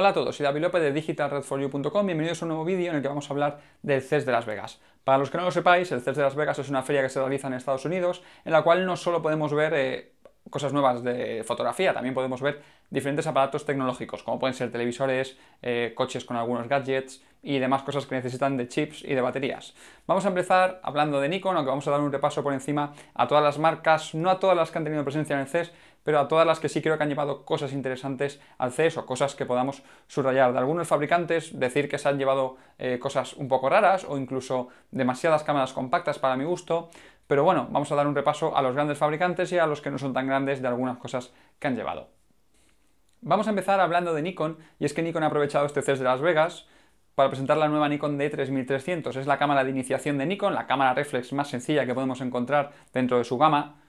Hola a todos, soy David López de digitalredforyou.com, bienvenidos a un nuevo vídeo en el que vamos a hablar del CES de Las Vegas. Para los que no lo sepáis, el CES de Las Vegas es una feria que se realiza en Estados Unidos, en la cual no solo podemos ver eh, cosas nuevas de fotografía, también podemos ver diferentes aparatos tecnológicos, como pueden ser televisores, eh, coches con algunos gadgets y demás cosas que necesitan de chips y de baterías. Vamos a empezar hablando de Nikon, aunque vamos a dar un repaso por encima a todas las marcas, no a todas las que han tenido presencia en el CES, pero a todas las que sí creo que han llevado cosas interesantes al CES o cosas que podamos subrayar. De algunos fabricantes, decir que se han llevado eh, cosas un poco raras o incluso demasiadas cámaras compactas para mi gusto, pero bueno, vamos a dar un repaso a los grandes fabricantes y a los que no son tan grandes de algunas cosas que han llevado. Vamos a empezar hablando de Nikon, y es que Nikon ha aprovechado este CES de Las Vegas para presentar la nueva Nikon D3300. Es la cámara de iniciación de Nikon, la cámara reflex más sencilla que podemos encontrar dentro de su gama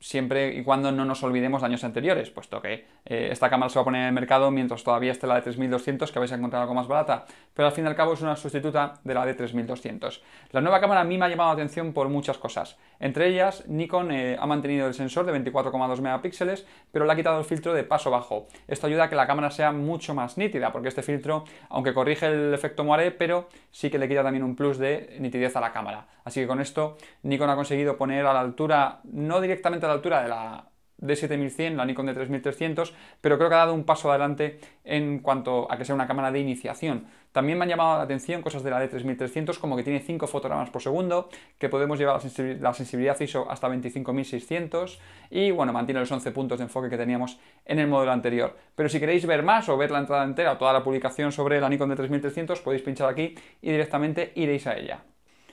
siempre y cuando no nos olvidemos de años anteriores, puesto que eh, esta cámara se va a poner en el mercado mientras todavía esté la de 3200, que vais a encontrar algo más barata, pero al fin y al cabo es una sustituta de la de 3200. La nueva cámara a mí me ha llamado la atención por muchas cosas. Entre ellas, Nikon eh, ha mantenido el sensor de 24,2 megapíxeles, pero le ha quitado el filtro de paso bajo. Esto ayuda a que la cámara sea mucho más nítida, porque este filtro, aunque corrige el efecto moiré, pero sí que le quita también un plus de nitidez a la cámara. Así que con esto Nikon ha conseguido poner a la altura, no directamente a la altura de la D7100, la Nikon D3300, pero creo que ha dado un paso adelante en cuanto a que sea una cámara de iniciación. También me han llamado la atención cosas de la D3300 como que tiene 5 fotogramas por segundo, que podemos llevar la sensibilidad ISO hasta 25.600 y bueno, mantiene los 11 puntos de enfoque que teníamos en el modelo anterior. Pero si queréis ver más o ver la entrada entera o toda la publicación sobre la Nikon D3300, podéis pinchar aquí y directamente iréis a ella.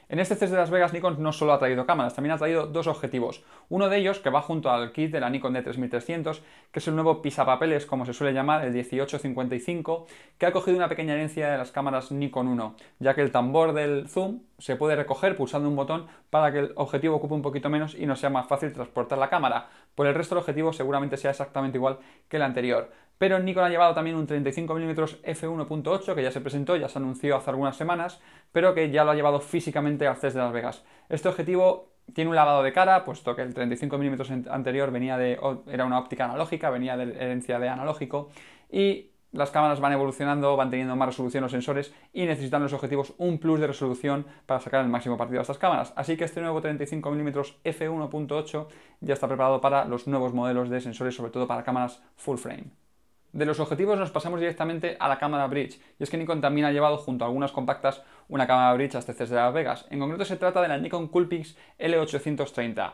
En este test de Las Vegas, Nikon no solo ha traído cámaras, también ha traído dos objetivos. Uno de ellos, que va junto al kit de la Nikon D3300, que es el nuevo pisapapeles, como se suele llamar, el 1855, que ha cogido una pequeña herencia de las cámaras Nikon 1, ya que el tambor del zoom se puede recoger pulsando un botón para que el objetivo ocupe un poquito menos y no sea más fácil transportar la cámara. Por el resto, el objetivo seguramente sea exactamente igual que el anterior. Pero Nikon ha llevado también un 35mm f1.8 que ya se presentó, ya se anunció hace algunas semanas, pero que ya lo ha llevado físicamente al CES de Las Vegas. Este objetivo tiene un lavado de cara, puesto que el 35 mm anterior venía de, era una óptica analógica, venía de herencia de analógico, y las cámaras van evolucionando, van teniendo más resolución los sensores y necesitan los objetivos un plus de resolución para sacar el máximo partido a estas cámaras. Así que este nuevo 35 mm f1.8 ya está preparado para los nuevos modelos de sensores, sobre todo para cámaras full frame. De los objetivos nos pasamos directamente a la cámara bridge, y es que Nikon también ha llevado junto a algunas compactas una cámara bridge hasta César de Las Vegas. En concreto se trata de la Nikon Coolpix L830.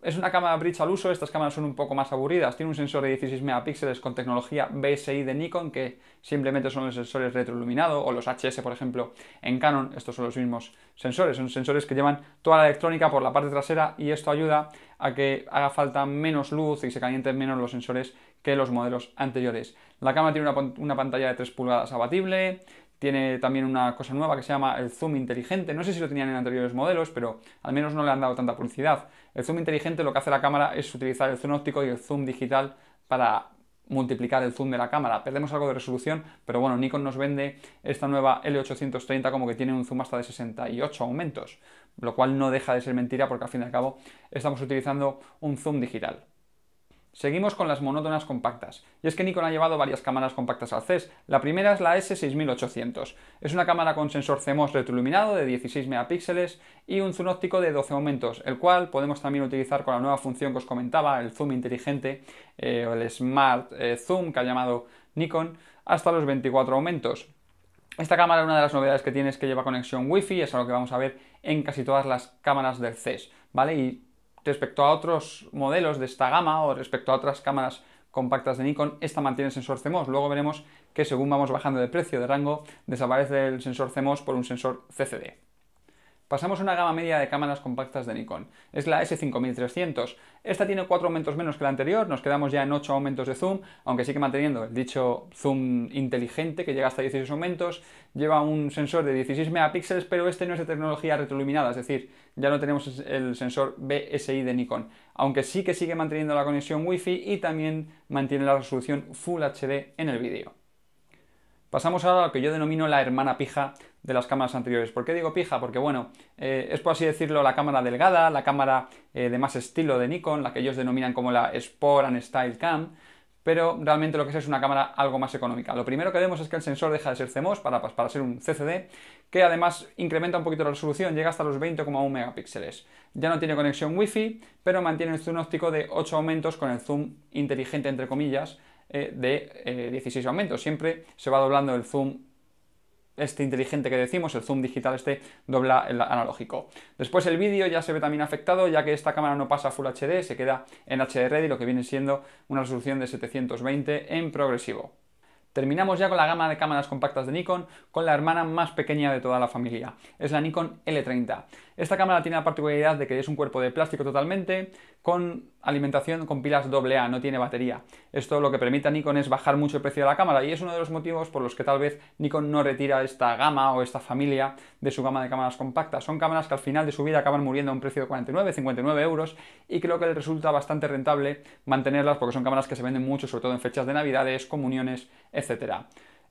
Es una cámara bridge al uso, estas cámaras son un poco más aburridas. Tiene un sensor de 16 megapíxeles con tecnología BSI de Nikon, que simplemente son los sensores retroiluminados, o los HS, por ejemplo, en Canon, estos son los mismos sensores. Son sensores que llevan toda la electrónica por la parte trasera y esto ayuda a que haga falta menos luz y se calienten menos los sensores que los modelos anteriores. La cámara tiene una, una pantalla de 3 pulgadas abatible, tiene también una cosa nueva que se llama el zoom inteligente. No sé si lo tenían en anteriores modelos, pero al menos no le han dado tanta publicidad. El zoom inteligente lo que hace la cámara es utilizar el zoom óptico y el zoom digital para multiplicar el zoom de la cámara. Perdemos algo de resolución, pero bueno, Nikon nos vende esta nueva L830 como que tiene un zoom hasta de 68 aumentos, lo cual no deja de ser mentira porque al fin y al cabo estamos utilizando un zoom digital. Seguimos con las monótonas compactas. Y es que Nikon ha llevado varias cámaras compactas al CES. La primera es la S6800. Es una cámara con sensor CMOS retroiluminado de 16 megapíxeles y un zoom óptico de 12 aumentos, el cual podemos también utilizar con la nueva función que os comentaba, el zoom inteligente eh, o el Smart eh, Zoom que ha llamado Nikon, hasta los 24 aumentos. Esta cámara, una de las novedades que tiene es que lleva conexión Wi-Fi, es algo que vamos a ver en casi todas las cámaras del CES, ¿vale? Y Respecto a otros modelos de esta gama o respecto a otras cámaras compactas de Nikon, esta mantiene el sensor CMOS. Luego veremos que según vamos bajando de precio de rango, desaparece el sensor CMOS por un sensor CCD. Pasamos a una gama media de cámaras compactas de Nikon, es la S5300. Esta tiene cuatro aumentos menos que la anterior, nos quedamos ya en 8 aumentos de zoom, aunque sigue manteniendo el dicho zoom inteligente que llega hasta 16 aumentos, lleva un sensor de 16 megapíxeles, pero este no es de tecnología retroiluminada, es decir, ya no tenemos el sensor BSI de Nikon, aunque sí que sigue manteniendo la conexión Wi-Fi y también mantiene la resolución Full HD en el vídeo. Pasamos ahora a lo que yo denomino la hermana pija de las cámaras anteriores. ¿Por qué digo pija? Porque bueno, eh, es por así decirlo la cámara delgada, la cámara eh, de más estilo de Nikon, la que ellos denominan como la Sport and Style Cam, pero realmente lo que es es una cámara algo más económica. Lo primero que vemos es que el sensor deja de ser CMOS para, para ser un CCD, que además incrementa un poquito la resolución, llega hasta los 20,1 megapíxeles. Ya no tiene conexión Wi-Fi, pero mantiene el zoom óptico de 8 aumentos con el zoom inteligente entre comillas, eh, de 16 eh, aumentos. Siempre se va doblando el zoom este inteligente que decimos, el zoom digital este dobla el analógico. Después el vídeo ya se ve también afectado, ya que esta cámara no pasa a Full HD, se queda en HDR y lo que viene siendo una resolución de 720 en progresivo. Terminamos ya con la gama de cámaras compactas de Nikon, con la hermana más pequeña de toda la familia, es la Nikon L30. Esta cámara tiene la particularidad de que es un cuerpo de plástico totalmente, con alimentación con pilas AA, no tiene batería. Esto lo que permite a Nikon es bajar mucho el precio de la cámara y es uno de los motivos por los que tal vez Nikon no retira esta gama o esta familia de su gama de cámaras compactas. Son cámaras que al final de su vida acaban muriendo a un precio de 49, 59 euros y creo que les resulta bastante rentable mantenerlas porque son cámaras que se venden mucho, sobre todo en fechas de navidades, comuniones, etc.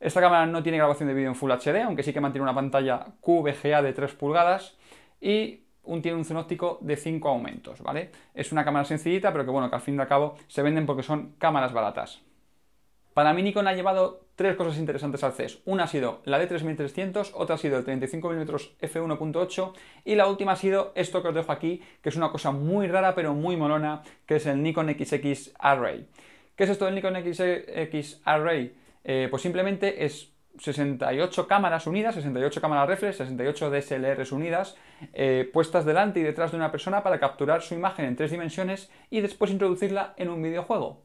Esta cámara no tiene grabación de vídeo en Full HD, aunque sí que mantiene una pantalla QVGA de 3 pulgadas y un, tiene un zoonóptico de 5 aumentos, ¿vale? Es una cámara sencillita, pero que bueno, que al fin y al cabo se venden porque son cámaras baratas. Para mí Nikon ha llevado tres cosas interesantes al CES. Una ha sido la de 3300, otra ha sido el 35mm f1.8 y la última ha sido esto que os dejo aquí, que es una cosa muy rara pero muy molona, que es el Nikon XX Array. ¿Qué es esto del Nikon XX Array? Eh, pues simplemente es 68 cámaras unidas, 68 cámaras reflex, 68 DSLRs unidas, eh, puestas delante y detrás de una persona para capturar su imagen en tres dimensiones y después introducirla en un videojuego.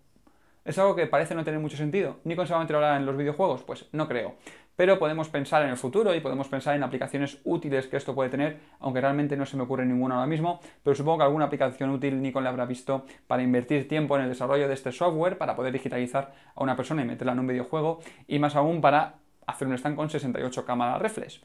Es algo que parece no tener mucho sentido. ¿Nikon se va a meter ahora en los videojuegos? Pues no creo. Pero podemos pensar en el futuro y podemos pensar en aplicaciones útiles que esto puede tener, aunque realmente no se me ocurre ninguna ahora mismo, pero supongo que alguna aplicación útil Nikon le habrá visto para invertir tiempo en el desarrollo de este software, para poder digitalizar a una persona y meterla en un videojuego, y más aún para hacer un stand con 68 cámaras reflex.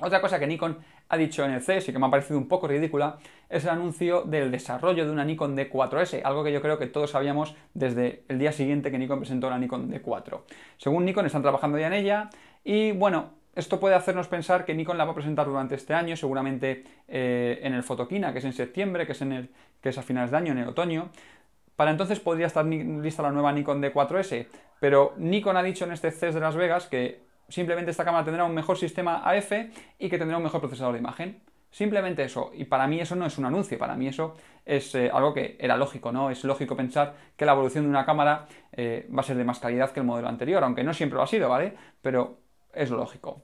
Otra cosa que Nikon ha dicho en el CES y que me ha parecido un poco ridícula es el anuncio del desarrollo de una Nikon D4S, algo que yo creo que todos sabíamos desde el día siguiente que Nikon presentó la Nikon D4. Según Nikon están trabajando ya en ella y bueno, esto puede hacernos pensar que Nikon la va a presentar durante este año, seguramente eh, en el Fotoquina, que es en septiembre, que es, en el, que es a finales de año, en el otoño. Para entonces podría estar lista la nueva Nikon D4S, pero Nikon ha dicho en este CES de Las Vegas que simplemente esta cámara tendrá un mejor sistema AF y que tendrá un mejor procesador de imagen. Simplemente eso, y para mí eso no es un anuncio, para mí eso es eh, algo que era lógico, ¿no? Es lógico pensar que la evolución de una cámara eh, va a ser de más calidad que el modelo anterior, aunque no siempre lo ha sido, ¿vale? Pero es lógico.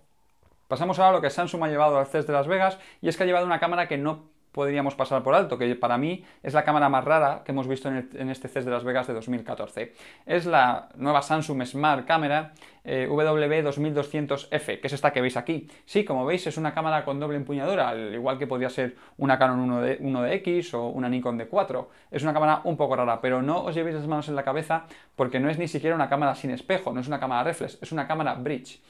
Pasamos ahora a lo que Samsung ha llevado al CES de Las Vegas, y es que ha llevado una cámara que no podríamos pasar por alto, que para mí es la cámara más rara que hemos visto en, este CES de Las Vegas de 2014. Es la nueva Samsung Smart Camera eh, W2200F, que es esta que veis aquí. Sí, como veis, es una cámara con doble empuñadura, al igual que podría ser una Canon 1 dx o una Nikon D4. Es una cámara un poco rara, pero no os llevéis las manos en la cabeza porque no es ni siquiera una cámara sin espejo, no es una cámara reflex, es una cámara bridge.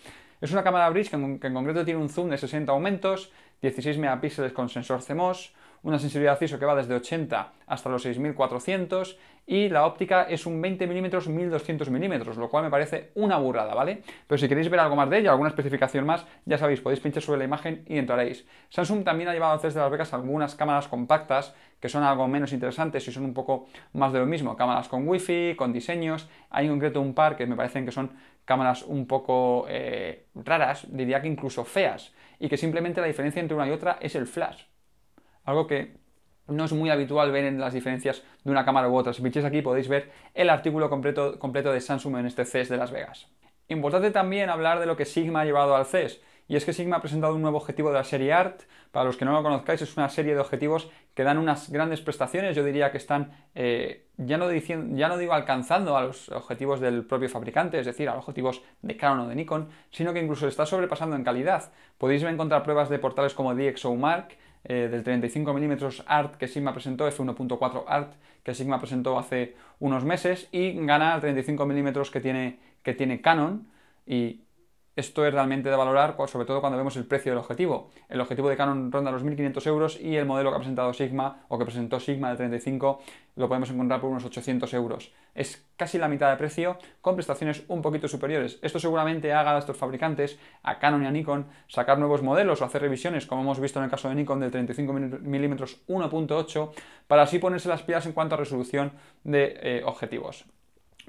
Es una cámara bridge que en concreto tiene un zoom de 60 aumentos, 16 megapíxeles con sensor CMOS, una sensibilidad ISO que va desde 80 hasta los 6400 y la óptica es un 20 mm 1200 mm, lo cual me parece una burrada, ¿vale? Pero si queréis ver algo más de ello, alguna especificación más, ya sabéis, podéis pinchar sobre la imagen y entraréis. Samsung también ha llevado a de Las becas algunas cámaras compactas que son algo menos interesantes y son un poco más de lo mismo, cámaras con wifi, con diseños, hay en concreto un par que me parecen que son cámaras un poco eh, raras, diría que incluso feas y que simplemente la diferencia entre una y otra es el flash. Algo que no es muy habitual ver en las diferencias de una cámara u otra. Si pincháis aquí podéis ver el artículo completo, completo de Samsung en este CES de Las Vegas. Importante también hablar de lo que Sigma ha llevado al CES y es que Sigma ha presentado un nuevo objetivo de la serie ART. Para los que no lo conozcáis, es una serie de objetivos que dan unas grandes prestaciones. Yo diría que están, eh, ya, no ya no digo alcanzando a los objetivos del propio fabricante, es decir, a los objetivos de Canon o de Nikon, sino que incluso está sobrepasando en calidad. Podéis encontrar pruebas de portales como DxOMark, Mark, eh, del 35mm ART que Sigma presentó, F1.4 ART que Sigma presentó hace unos meses, y gana al 35mm que tiene, que tiene Canon. Y esto es realmente de valorar, sobre todo cuando vemos el precio del objetivo. El objetivo de Canon ronda los 1.500 euros y el modelo que ha presentado Sigma o que presentó Sigma de 35 lo podemos encontrar por unos 800 euros. Es casi la mitad de precio con prestaciones un poquito superiores. Esto seguramente haga a estos fabricantes, a Canon y a Nikon, sacar nuevos modelos o hacer revisiones, como hemos visto en el caso de Nikon del 35 mm 1.8, para así ponerse las pilas en cuanto a resolución de eh, objetivos.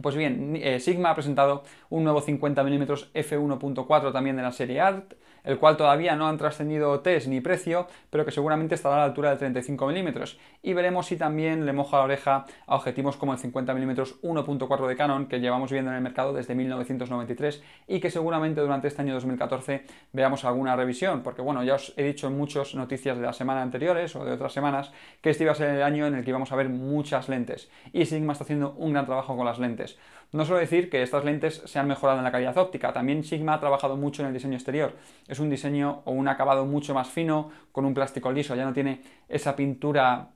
Pues bien, eh, Sigma ha presentado un nuevo 50 mm f1.4 también de la serie ART, el cual todavía no han trascendido test ni precio, pero que seguramente estará a la altura del 35 mm. Y veremos si también le moja la oreja a objetivos como el 50 mm 1.4 de Canon, que llevamos viendo en el mercado desde 1993 y que seguramente durante este año 2014 veamos alguna revisión, porque bueno, ya os he dicho en muchas noticias de la semana anteriores o de otras semanas que este iba a ser el año en el que íbamos a ver muchas lentes. Y Sigma está haciendo un gran trabajo con las lentes. No solo decir que estas lentes se han mejorado en la calidad óptica, también Sigma ha trabajado mucho en el diseño exterior. Es un diseño o un acabado mucho más fino, con un plástico liso, ya no tiene esa pintura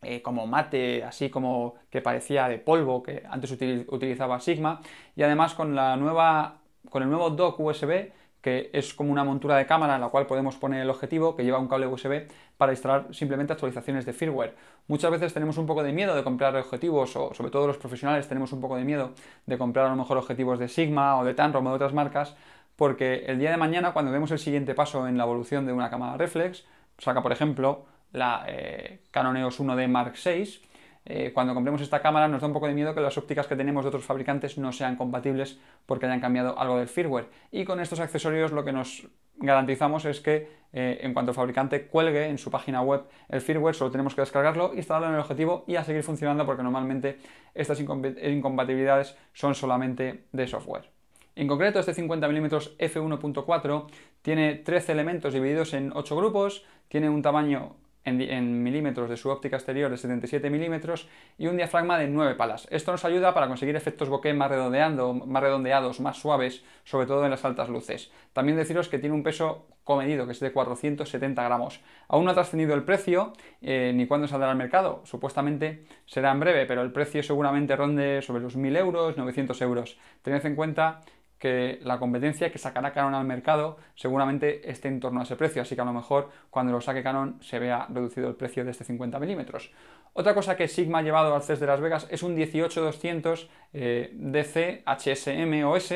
eh, como mate, así como que parecía de polvo que antes utilizaba Sigma. Y además con, la nueva, con el nuevo dock USB que es como una montura de cámara en la cual podemos poner el objetivo, que lleva un cable USB para instalar simplemente actualizaciones de firmware. Muchas veces tenemos un poco de miedo de comprar objetivos, o sobre todo los profesionales tenemos un poco de miedo de comprar a lo mejor objetivos de Sigma o de Tanrom o de otras marcas, porque el día de mañana, cuando vemos el siguiente paso en la evolución de una cámara reflex, saca por ejemplo la eh, Canon EOS 1D Mark VI, eh, cuando compremos esta cámara nos da un poco de miedo que las ópticas que tenemos de otros fabricantes no sean compatibles porque hayan cambiado algo del firmware. Y con estos accesorios lo que nos garantizamos es que eh, en cuanto el fabricante cuelgue en su página web el firmware, solo tenemos que descargarlo, instalarlo en el objetivo y a seguir funcionando porque normalmente estas eh, incompatibilidades son solamente de software. En concreto, este 50mm f1.4 tiene 13 elementos divididos en 8 grupos, tiene un tamaño en, milímetros de su óptica exterior de 77 milímetros y un diafragma de 9 palas. Esto nos ayuda para conseguir efectos bokeh más, redondeando, más redondeados, más suaves, sobre todo en las altas luces. También deciros que tiene un peso comedido, que es de 470 gramos. Aún no ha trascendido el precio eh, ni cuándo saldrá al mercado. Supuestamente será en breve, pero el precio seguramente ronde sobre los 1.000 euros, 900 euros. Tened en cuenta que la competencia que sacará Canon al mercado seguramente esté en torno a ese precio, así que a lo mejor cuando lo saque Canon se vea reducido el precio de este 50 milímetros. Otra cosa que Sigma ha llevado al CES de Las Vegas es un 18200 200 DC HSM OS,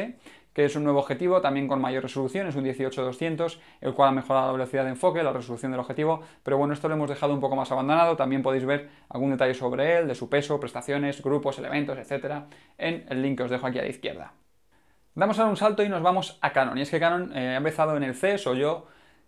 que es un nuevo objetivo también con mayor resolución, es un 18200, el cual ha mejorado la velocidad de enfoque, la resolución del objetivo, pero bueno, esto lo hemos dejado un poco más abandonado, también podéis ver algún detalle sobre él, de su peso, prestaciones, grupos, elementos, etcétera, en el link que os dejo aquí a la izquierda. Damos ahora un salto y nos vamos a Canon. Y es que Canon eh, ha empezado en el CES, o yo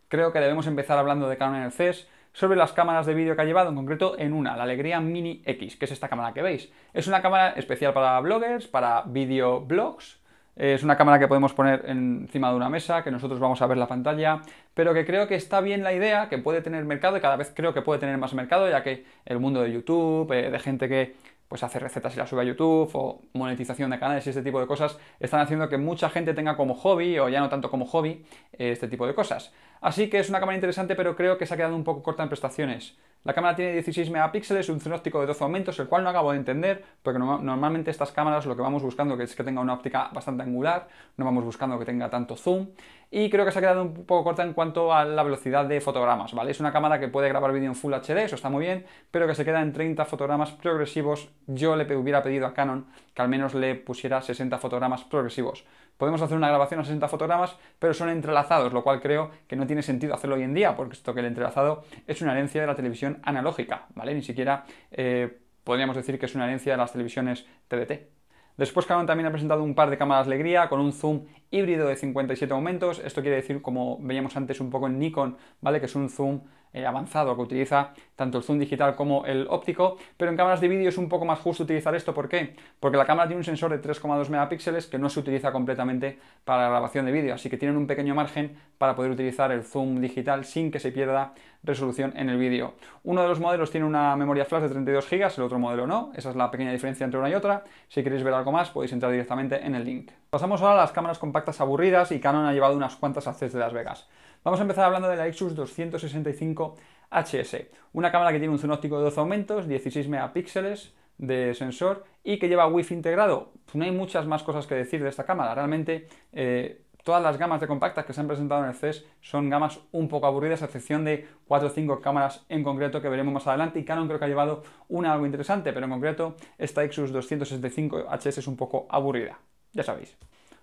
creo que debemos empezar hablando de Canon en el CES, sobre las cámaras de vídeo que ha llevado, en concreto en una, la Alegría Mini X, que es esta cámara que veis. Es una cámara especial para bloggers, para videoblogs. Eh, es una cámara que podemos poner encima de una mesa, que nosotros vamos a ver la pantalla, pero que creo que está bien la idea, que puede tener mercado y cada vez creo que puede tener más mercado, ya que el mundo de YouTube, eh, de gente que pues hacer recetas y las sube a YouTube o monetización de canales y este tipo de cosas están haciendo que mucha gente tenga como hobby o ya no tanto como hobby este tipo de cosas. Así que es una cámara interesante pero creo que se ha quedado un poco corta en prestaciones. La cámara tiene 16 megapíxeles, un óptico de 12 aumentos, el cual no acabo de entender, porque normalmente estas cámaras lo que vamos buscando es que tenga una óptica bastante angular, no vamos buscando que tenga tanto zoom, y creo que se ha quedado un poco corta en cuanto a la velocidad de fotogramas, ¿vale? Es una cámara que puede grabar vídeo en Full HD, eso está muy bien, pero que se queda en 30 fotogramas progresivos. Yo le hubiera pedido a Canon que al menos le pusiera 60 fotogramas progresivos podemos hacer una grabación a 60 fotogramas, pero son entrelazados, lo cual creo que no tiene sentido hacerlo hoy en día, porque esto que el entrelazado es una herencia de la televisión analógica, ¿vale? Ni siquiera eh, podríamos decir que es una herencia de las televisiones TDT. Después Canon también ha presentado un par de cámaras alegría con un zoom híbrido de 57 aumentos. Esto quiere decir, como veíamos antes un poco en Nikon, ¿vale? Que es un zoom eh, avanzado que utiliza tanto el zoom digital como el óptico, pero en cámaras de vídeo es un poco más justo utilizar esto. ¿Por qué? Porque la cámara tiene un sensor de 3,2 megapíxeles que no se utiliza completamente para la grabación de vídeo, así que tienen un pequeño margen para poder utilizar el zoom digital sin que se pierda resolución en el vídeo. Uno de los modelos tiene una memoria flash de 32 GB, el otro modelo no. Esa es la pequeña diferencia entre una y otra. Si queréis ver algo más, podéis entrar directamente en el link. Pasamos ahora a las cámaras compactas aburridas y Canon ha llevado unas cuantas a de Las Vegas. Vamos a empezar hablando de la XUS 265 HS, una cámara que tiene un zoom óptico de 12 aumentos, 16 megapíxeles de sensor y que lleva wifi integrado. Pues no hay muchas más cosas que decir de esta cámara, realmente... Eh, todas las gamas de compactas que se han presentado en el CES son gamas un poco aburridas, a excepción de 4 o 5 cámaras en concreto que veremos más adelante. Y Canon creo que ha llevado una algo interesante, pero en concreto esta Exus 265 HS es un poco aburrida. Ya sabéis.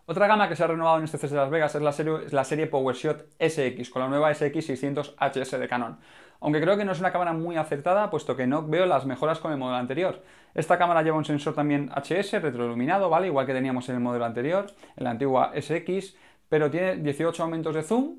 Otra gama que se ha renovado en este CES de Las Vegas es la serie, PowerShot SX, con la nueva SX600HS de Canon. Aunque creo que no es una cámara muy acertada, puesto que no veo las mejoras con el modelo anterior. Esta cámara lleva un sensor también HS, retroiluminado, ¿vale? Igual que teníamos en el modelo anterior, en la antigua SX, pero tiene 18 aumentos de zoom,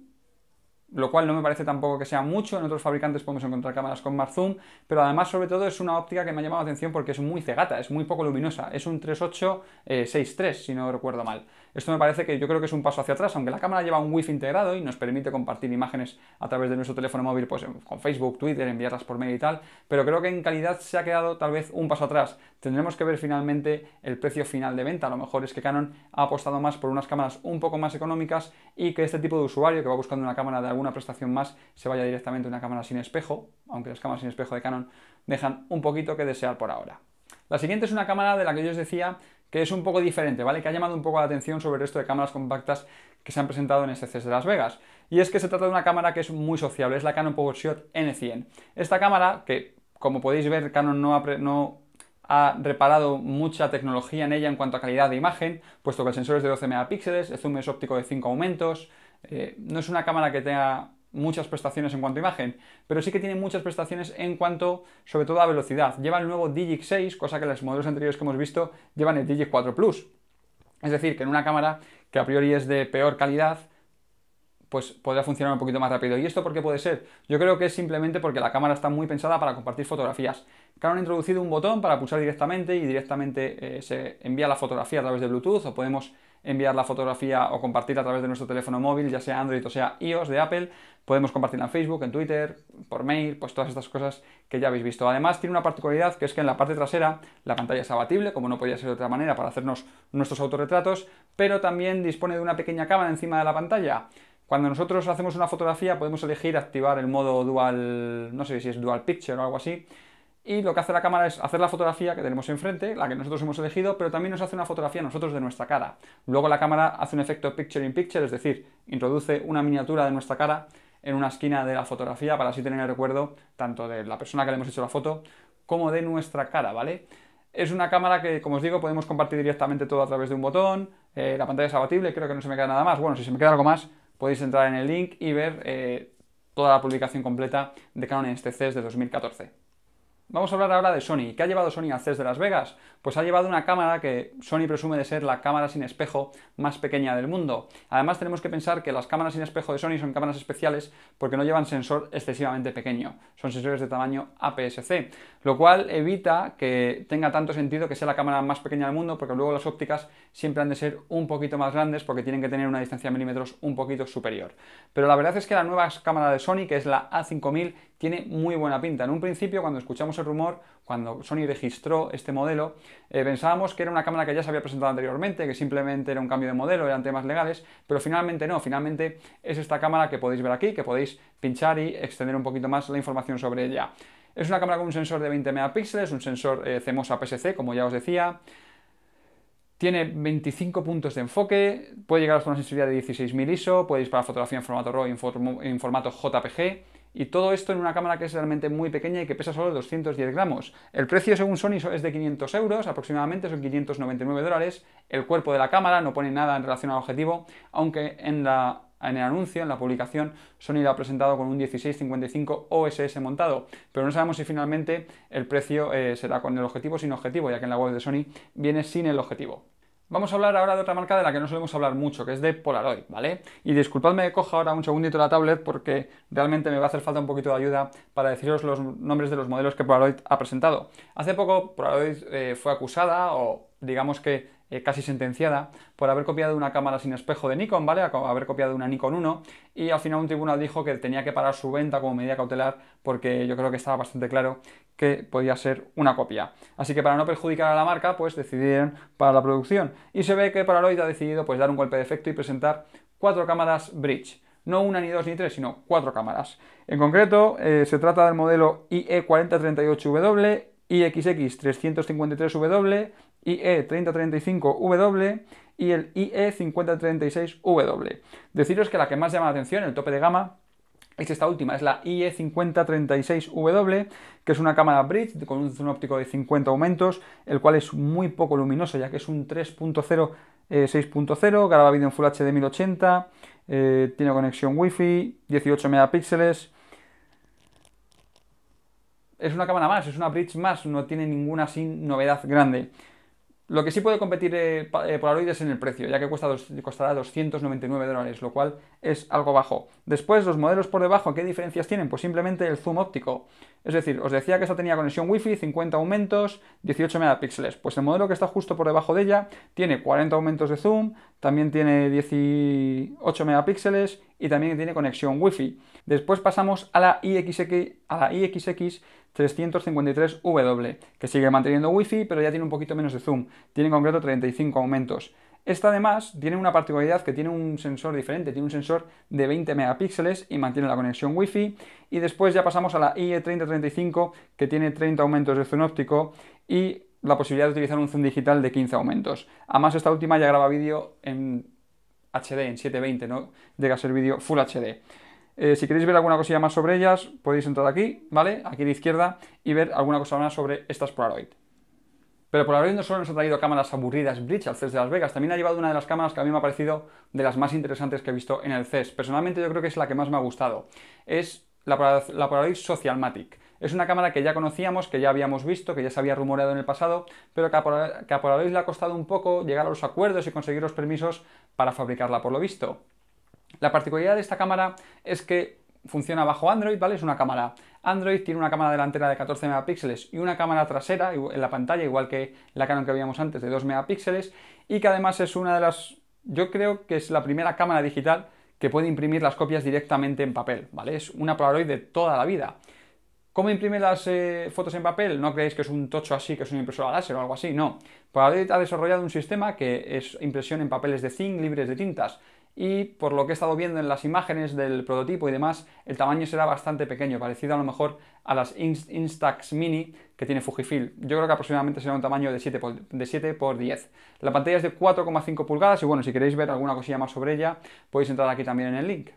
lo cual no me parece tampoco que sea mucho, en otros fabricantes podemos encontrar cámaras con más zoom, pero además sobre todo es una óptica que me ha llamado la atención porque es muy cegata, es muy poco luminosa, es un 3863 eh, si no recuerdo mal. Esto me parece que yo creo que es un paso hacia atrás, aunque la cámara lleva un wifi integrado y nos permite compartir imágenes a través de nuestro teléfono móvil, pues em, con Facebook, Twitter, enviarlas por mail y tal, pero creo que en calidad se ha quedado tal vez un paso atrás. Tendremos que ver finalmente el precio final de venta. A lo mejor es que Canon ha apostado más por unas cámaras un poco más económicas y que este tipo de usuario que va buscando una cámara de alguna prestación más se vaya directamente a una cámara sin espejo, aunque las cámaras sin espejo de Canon dejan un poquito que desear por ahora. La siguiente es una cámara de la que yo os decía que es un poco diferente, ¿vale? Que ha llamado un poco la atención sobre el resto de cámaras compactas que se han presentado en SCS de Las Vegas. Y es que se trata de una cámara que es muy sociable, es la Canon PowerShot N100. Esta cámara, que como podéis ver, Canon no ha, reparado mucha tecnología en ella en cuanto a calidad de imagen, puesto que el sensor es de 12 megapíxeles, el zoom es óptico de 5 aumentos, eh, no es una cámara que tenga muchas prestaciones en cuanto a imagen, pero sí que tiene muchas prestaciones en cuanto, sobre todo, a velocidad. Lleva el nuevo Digic 6, cosa que los modelos anteriores que hemos visto llevan el Digic 4 Plus. Es decir, que en una cámara que a priori es de peor calidad, pues podría funcionar un poquito más rápido. ¿Y esto por qué puede ser? Yo creo que es simplemente porque la cámara está muy pensada para compartir fotografías. Claro, han introducido un botón para pulsar directamente y directamente eh, se envía la fotografía a través de Bluetooth o podemos enviar la fotografía o compartirla a través de nuestro teléfono móvil, ya sea Android o sea iOS de Apple. Podemos compartirla en Facebook, en Twitter, por mail, pues todas estas cosas que ya habéis visto. Además, tiene una particularidad que es que en la parte trasera la pantalla es abatible, como no podía ser de otra manera, para hacernos nuestros autorretratos, pero también dispone de una pequeña cámara encima de la pantalla. Cuando nosotros hacemos una fotografía podemos elegir activar el modo dual, no sé si es dual picture o algo así, y lo que hace la cámara es hacer la fotografía que tenemos enfrente, la que nosotros hemos elegido, pero también nos hace una fotografía nosotros de nuestra cara. Luego la cámara hace un efecto picture in picture, es decir, introduce una miniatura de nuestra cara en una esquina de la fotografía para así tener el recuerdo tanto de la persona que le hemos hecho la foto como de nuestra cara, ¿vale? Es una cámara que, como os digo, podemos compartir directamente todo a través de un botón, eh, la pantalla es abatible, creo que no se me queda nada más. Bueno, si se me queda algo más, podéis entrar en el link y ver eh, toda la publicación completa de Canon en de 2014. Vamos a hablar ahora de Sony. ¿Qué ha llevado Sony a CES de Las Vegas? Pues ha llevado una cámara que Sony presume de ser la cámara sin espejo más pequeña del mundo. Además tenemos que pensar que las cámaras sin espejo de Sony son cámaras especiales porque no llevan sensor excesivamente pequeño. Son sensores de tamaño APS-C, lo cual evita que tenga tanto sentido que sea la cámara más pequeña del mundo porque luego las ópticas siempre han de ser un poquito más grandes porque tienen que tener una distancia de milímetros un poquito superior. Pero la verdad es que la nueva cámara de Sony, que es la A5000, tiene muy buena pinta. En un principio, cuando escuchamos el rumor, cuando Sony registró este modelo, eh, pensábamos que era una cámara que ya se había presentado anteriormente, que simplemente era un cambio de modelo, eran temas legales, pero finalmente no, finalmente es esta cámara que podéis ver aquí, que podéis pinchar y extender un poquito más la información sobre ella. Es una cámara con un sensor de 20 megapíxeles, un sensor eh, CMOS aps como ya os decía. Tiene 25 puntos de enfoque, puede llegar hasta una sensibilidad de 16.000 ISO, puede disparar fotografía en formato RAW y en formato JPG y todo esto en una cámara que es realmente muy pequeña y que pesa solo 210 gramos. El precio según Sony es de 500 euros, aproximadamente son 599 dólares. El cuerpo de la cámara no pone nada en relación al objetivo, aunque en, el anuncio, en la publicación, Sony lo ha presentado con un 1655 OSS montado, pero no sabemos si finalmente el precio eh, será con el objetivo o sin objetivo, ya que en la web de Sony viene sin el objetivo. Vamos a hablar ahora de otra marca de la que no solemos hablar mucho, que es de Polaroid, ¿vale? Y disculpadme que coja ahora un segundito la tablet porque realmente me va a hacer falta un poquito de ayuda para deciros los nombres de los modelos que Polaroid ha presentado. Hace poco Polaroid eh, fue acusada o digamos que eh, casi sentenciada por haber copiado una cámara sin espejo de Nikon, ¿vale? Haber copiado una Nikon 1 y al final un tribunal dijo que tenía que parar su venta como medida cautelar porque yo creo que estaba bastante claro que podía ser una copia. Así que para no perjudicar a la marca, pues decidieron para la producción. Y se ve que Paraloid ha decidido pues dar un golpe de efecto y presentar cuatro cámaras bridge no una, ni dos, ni tres, sino cuatro cámaras. En concreto, eh, se trata del modelo IE4038W, IXX353W, IE3035W y el IE5036W. Deciros que la que más llama la atención, el tope de gama, es esta última, es la IE5036W, que es una cámara bridge con un zoom óptico de 50 aumentos, el cual es muy poco luminoso, ya que es un 3.0 6.0, eh, graba vídeo en Full HD 1080, eh, tiene conexión Wi-Fi, 18 megapíxeles. Es una cámara más, es una bridge más, no tiene ninguna sin novedad grande. Lo que sí puede competir eh, eh Polaroid es en el precio, ya que cuesta costará 299 dólares, lo cual es algo bajo. Después, los modelos por debajo, ¿qué diferencias tienen? Pues simplemente el zoom óptico. Es decir, os decía que esta tenía conexión Wi-Fi, 50 aumentos, 18 megapíxeles. Pues el modelo que está justo por debajo de ella tiene 40 aumentos de zoom, también tiene 18 megapíxeles y también tiene conexión Wi-Fi. Después pasamos a la IXX, a la IXX 353W, que sigue manteniendo Wi-Fi, pero ya tiene un poquito menos de zoom. Tiene en concreto 35 aumentos. Esta además tiene una particularidad que tiene un sensor diferente, tiene un sensor de 20 megapíxeles y mantiene la conexión Wi-Fi. Y después ya pasamos a la IE3035 que tiene 30 aumentos de zoom óptico y la posibilidad de utilizar un zoom digital de 15 aumentos. Además esta última ya graba vídeo en HD, en 720, no llega a ser vídeo Full HD. Eh, si queréis ver alguna cosilla más sobre ellas, podéis entrar aquí, ¿vale? Aquí de izquierda y ver alguna cosa más sobre estas Polaroid. Pero por Polaroid no solo nos ha traído cámaras aburridas CES de Las Vegas, también ha llevado una de las cámaras que a mí me ha parecido de las más interesantes que he visto en el CES. Personalmente yo creo que es la que más me ha gustado. Es la, la Socialmatic. Es una cámara que ya conocíamos, que ya habíamos visto, que ya se había rumoreado en el pasado, pero que a Polaroid le ha costado un poco llegar a los acuerdos y conseguir los permisos para fabricarla por lo visto. La particularidad de esta cámara es que funciona bajo Android, ¿vale? Es una cámara. Android tiene una cámara delantera de 14 megapíxeles y una cámara trasera en la pantalla, igual que la Canon que habíamos antes, de 2 megapíxeles, y que además es una de las, yo creo que es la primera cámara digital que puede imprimir las copias directamente en papel, ¿vale? Es una Polaroid de toda la vida. ¿Cómo imprime las eh, fotos en papel? No creéis que es un tocho así, que es una impresora láser o algo así, no. Polaroid ha desarrollado un sistema que es impresión en papeles de zinc libres de tintas y por lo que he estado viendo en las imágenes del prototipo y demás, el tamaño será bastante pequeño, parecido a lo mejor a las Instax Mini que tiene Fujifilm. Yo creo que aproximadamente será un tamaño de 7 por, de 7 por 10. La pantalla es de 4,5 pulgadas y bueno, si queréis ver alguna cosilla más sobre ella, podéis entrar aquí también en el link.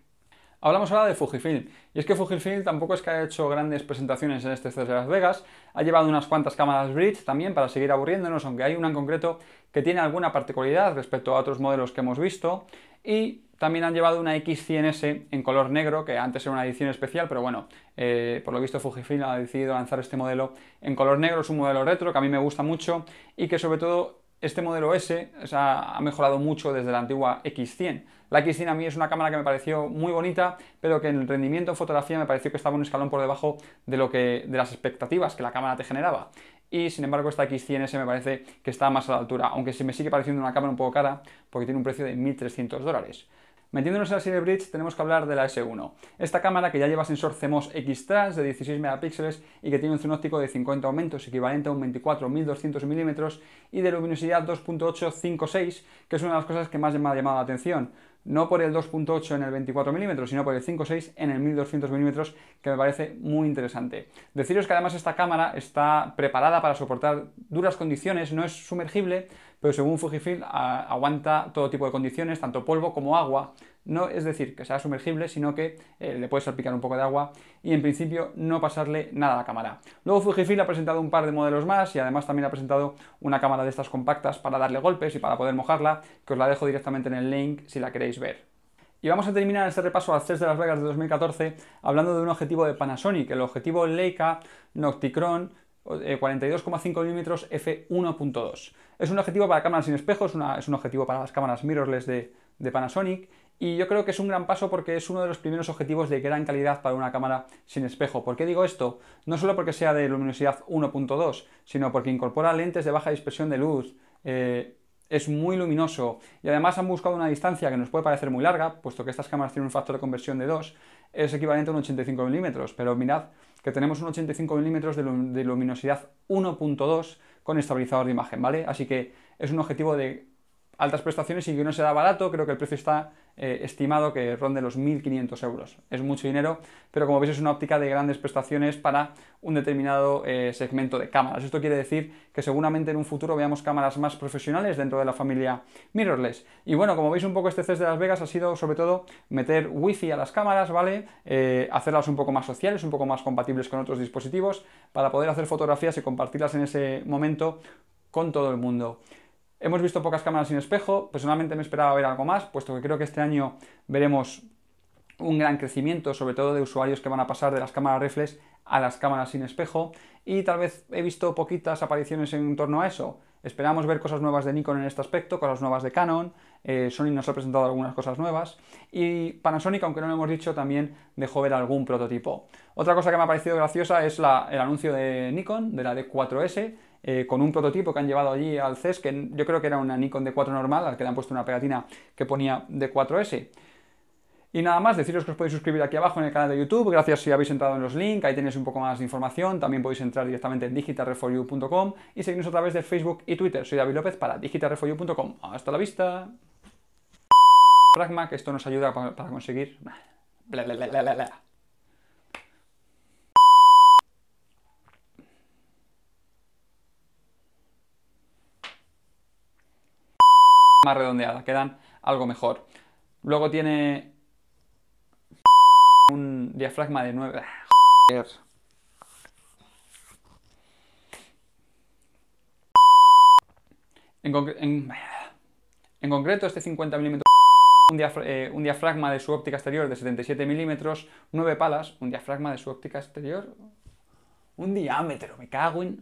Hablamos ahora de Fujifilm. Y es que Fujifilm tampoco es que haya hecho grandes presentaciones en este CES de Las Vegas. Ha llevado unas cuantas cámaras bridge también para seguir aburriéndonos, aunque hay una en concreto que tiene alguna particularidad respecto a otros modelos que hemos visto. Y también han llevado una X100S en color negro, que antes era una edición especial, pero bueno, eh, por lo visto Fujifilm ha decidido lanzar este modelo en color negro. Es un modelo retro que a mí me gusta mucho y que sobre todo este modelo S ha mejorado mucho desde la antigua X100. La X100 a mí es una cámara que me pareció muy bonita, pero que en el rendimiento fotografía me pareció que estaba un escalón por debajo de, lo que, de las expectativas que la cámara te generaba. Y sin embargo esta X100S me parece que está más a la altura, aunque se me sigue pareciendo una cámara un poco cara, porque tiene un precio de 1.300 dólares. Metiéndonos en la serie Bridge tenemos que hablar de la S1. Esta cámara que ya lleva sensor CMOS X-Trans de 16 megapíxeles y que tiene un zoom óptico de 50 aumentos equivalente a un 24.200 milímetros y de luminosidad 2.856, que es una de las cosas que más me ha llamado la atención no por el 2.8 en el 24 mm, sino por el 5.6 en el 1200 mm, que me parece muy interesante. Deciros que además esta cámara está preparada para soportar duras condiciones, no es sumergible, pero según Fujifilm aguanta todo tipo de condiciones, tanto polvo como agua. No es decir que sea sumergible, sino que eh, le puedes salpicar un poco de agua y en principio no pasarle nada a la cámara. Luego Fujifilm ha presentado un par de modelos más y además también ha presentado una cámara de estas compactas para darle golpes y para poder mojarla, que os la dejo directamente en el link si la queréis ver. Y vamos a terminar este repaso las CES de Las Vegas de 2014 hablando de un objetivo de Panasonic, el objetivo Leica Nocticron 42,5 mm f1.2. Es un objetivo para cámaras sin espejo es, un objetivo para las cámaras mirrorless de, Panasonic y yo creo que es un gran paso porque es uno de los primeros objetivos de gran calidad para una cámara sin espejo. ¿Por qué digo esto? No solo porque sea de luminosidad 1.2, sino porque incorpora lentes de baja dispersión de luz, eh, es muy luminoso y además han buscado una distancia que nos puede parecer muy larga, puesto que estas cámaras tienen un factor de conversión de 2, es equivalente a un 85 milímetros, pero mirad que tenemos un 85 milímetros de, de luminosidad 1.2 con estabilizador de imagen, ¿vale? Así que es un objetivo de altas prestaciones y que no sea barato, creo que el precio está eh, estimado que ronde los 1.500 euros. Es mucho dinero, pero como veis es una óptica de grandes prestaciones para un determinado eh, segmento de cámaras. Esto quiere decir que seguramente en un futuro veamos cámaras más profesionales dentro de la familia mirrorless. Y bueno, como veis un poco este CES de Las Vegas ha sido sobre todo meter wifi a las cámaras, ¿vale? Eh, hacerlas un poco más sociales, un poco más compatibles con otros dispositivos, para poder hacer fotografías y compartirlas en ese momento con todo el mundo. Hemos visto pocas cámaras sin espejo, personalmente me esperaba ver algo más, puesto que creo que este año veremos un gran crecimiento, sobre todo de usuarios que van a pasar de las cámaras reflex a las cámaras sin espejo, y tal vez he visto poquitas apariciones en torno a eso. Esperamos ver cosas nuevas de Nikon en este aspecto, cosas nuevas de Canon, eh, Sony nos ha presentado algunas cosas nuevas y Panasonic, aunque no lo hemos dicho, también dejó ver algún prototipo. Otra cosa que me ha parecido graciosa es el anuncio de Nikon, de la D4S, eh, con un prototipo que han llevado allí al CES, que yo creo que era una Nikon D4 normal, al que le han puesto una pegatina que ponía D4S. Y nada más, deciros que os podéis suscribir aquí abajo en el canal de YouTube, gracias si habéis entrado en los links, ahí tenéis un poco más de información, también podéis entrar directamente en digitalreforyou.com y seguirnos a través de Facebook y Twitter. Soy David López para digitalreforyou.com. Hasta la vista que esto nos ayuda para conseguir... Bla, bla, bla, más redondeada, quedan algo mejor. Luego tiene un diafragma de 9... En, en, concreto, este 50 mm eh, un, diafragma de su óptica exterior de 77 milímetros, 9 palas, un diafragma de su óptica exterior, un diámetro, me cago en...